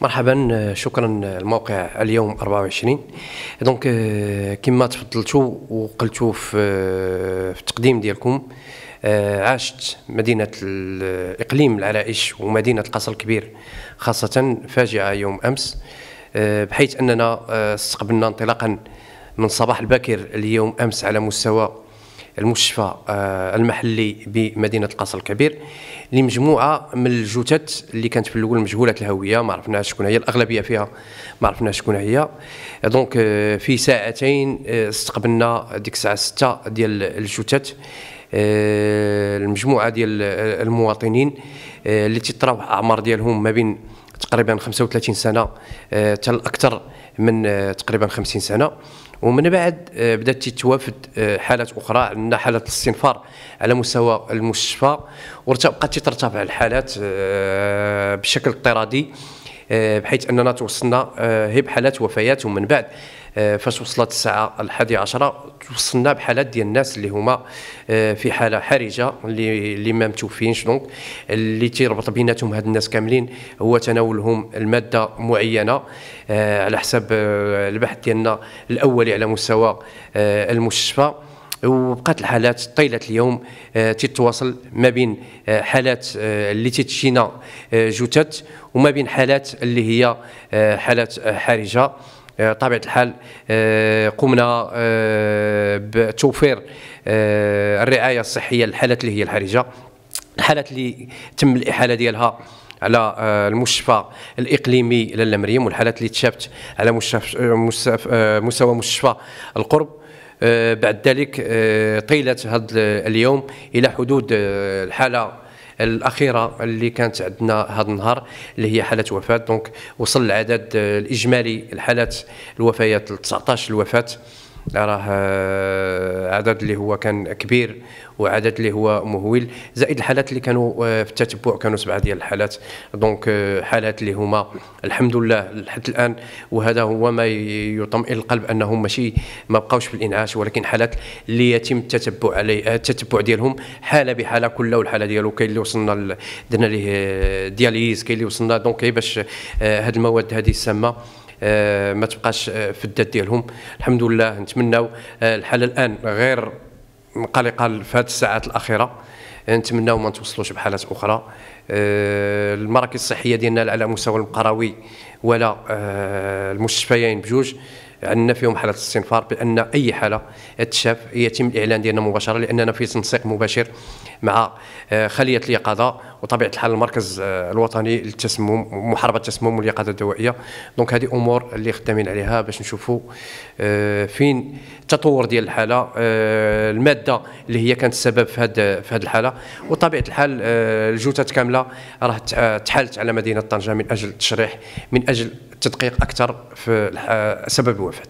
مرحبا شكرا الموقع اليوم 24 دونك آه، كما تفضلتوا وقلتوا في آه، التقديم ديالكم آه، عاشت مدينة الاقليم العرائش ومدينة القصر الكبير خاصة فاجعة يوم أمس بحيث أننا استقبلنا انطلاقا من صباح الباكر اليوم أمس على مستوى المستشفى آه، المحلي بمدينه القصر الكبير لمجموعه من الجثث اللي كانت في الاول مجهوله الهويه ما عرفناش شكون هي الاغلبيه فيها ما عرفناش شكون هي دونك آه، في ساعتين آه، استقبلنا ديك الساعه 6 ديال الجثث المجموعه ديال المواطنين اللي تتراوح اعمار ديالهم ما بين تقريبا 35 سنه حتى اكثر من تقريبا 50 سنه ومن بعد آه، بدات تتوافد آه، حالات اخرى عندنا حالات الاستنفار على مستوى المستشفى وبقات تترتفع الحالات آه، بشكل اضطرادي آه، بحيث اننا توصلنا آه، هي بحالات وفيات ومن بعد آه، فاش وصلت الساعه الحادية عشرة توصلنا بحالات ديال الناس اللي هما في حاله حرجه اللي اللي ما متوفينش دونك اللي تيربط بيناتهم هاد الناس كاملين هو تناولهم الماده معينه على حسب البحث ديالنا الاولي على مستوى المستشفى وبقات الحالات طيله اليوم آه، تتواصل ما بين آه، حالات آه، اللي تتشينا جثث وما بين حالات اللي هي حالات حرجه طبيعه الحال قمنا بتوفير الرعايه الصحيه للحالات اللي هي الحرجه الحالات اللي تم الاحاله ديالها على المشفى الاقليمي للمريم والحالات اللي تشابت على مستوى مستشفى القرب آه، بعد ذلك آه، طيله هذا اليوم الى حدود آه، الحاله الاخيره اللي كانت عندنا هذا النهار اللي هي حاله وفاه دونك وصل العدد الاجمالي الحالات الوفيات 19 الوفاه راه العدد اللي هو كان كبير وعدد اللي هو مهول زائد الحالات اللي كانوا آه، في التتبع كانوا سبعه ديال الحالات دونك آه، حالات اللي هما الحمد لله لحد الان وهذا هو ما يطمئن القلب انهم ماشي ما بقاوش في الانعاش ولكن حالات اللي يتم التتبع عليه آه، التتبع ديالهم حاله بحاله كل والحاله ديالو كاين اللي وصلنا درنا ليه دياليز كاين اللي وصلنا دونك إيه باش هاد المواد هذه السامه آه، ما تبقاش آه، في الدات ديالهم الحمد لله نتمناو الحاله آه، الان غير قلقه في هذه الساعات الاخيره نتمناو ما توصلوش بحالات اخرى المراكز الصحيه ديالنا على مستوى القروي ولا المستشفيين بجوج عندنا فيهم حاله استنفار بان اي حاله تشاف يتم الاعلان ديالنا مباشره لاننا في تنسيق مباشر مع آه، خليه اليقظه وطبيعه الحال المركز آه، الوطني للتسمم محاربه التسمم واليقظه الدوائيه دونك هذه امور اللي خدامين عليها باش نشوفوا آه، فين التطور ديال الحاله الماده اللي هي كانت السبب في هذا في هذه الحاله وطبيعه الحال الجثث كامله راه تحالت على مدينه طنجه من اجل التشريح من اجل تدقيق اكثر في سبب الوفاه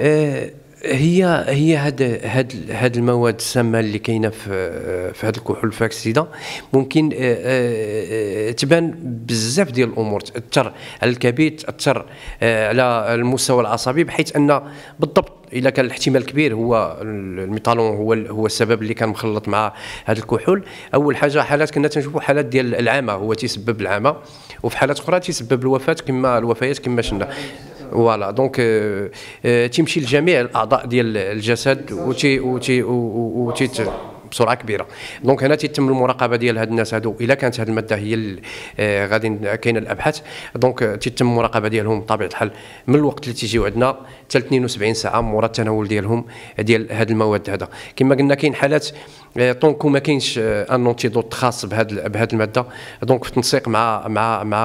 آه، هي هي هاد هاد هاد المواد السامه اللي كاينه في في هاد الكحول الفاكسيده ممكن آه، آه، تبان بزاف ديال الامور تاثر على الكبد تاثر على المستوى العصبي بحيث ان بالضبط الا كان الاحتمال كبير هو الميطالون هو هو السبب اللي كان مخلط مع هذا الكحول اول حاجه حالات كنا تنشوفوا حالات ديال العامه هو تيسبب العامه وفي حالات اخرى تيسبب الوفاه كما الوفيات كما شفنا فوالا دونك آه، آه، تيمشي لجميع الاعضاء ديال الجسد وتي وتي وتي بسرعه كبيره دونك هنا تيتم المراقبه ديال هاد الناس هادو الا كانت هاد الماده هي اللي آه، غادي كاينه الابحاث دونك تيتم المراقبه ديالهم بطبيعه الحال من الوقت اللي تيجيو عندنا حتى 72 ساعه مورا التناول ديالهم ديال هاد المواد هذا كما قلنا كاين حالات آه، طونكو ما كاينش ان آه، انتيدوت خاص بهاد بهاد الماده دونك في التنسيق مع مع مع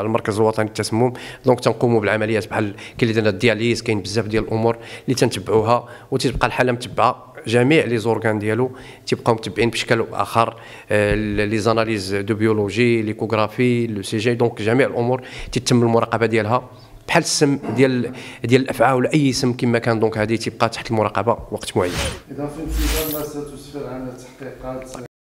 المركز الوطني للتسمم دونك تنقوموا بالعمليات بحال كاين اللي درنا الدياليز كاين بزاف ديال الامور اللي تنتبعوها وتتبقى الحاله متبعه جميع لي زورغان ديالو تيبقاو متبعين بشكل او باخر آه، لي زاناليز دو بيولوجي ليكوغرافي لو سي جي دونك جميع الامور تتم المراقبه ديالها بحال السم ديال ديال الافعى ولا اي سم كما كان دونك هذه تيبقى تحت المراقبه وقت معين اذا في انتظار ما ستسفر عن التحقيقات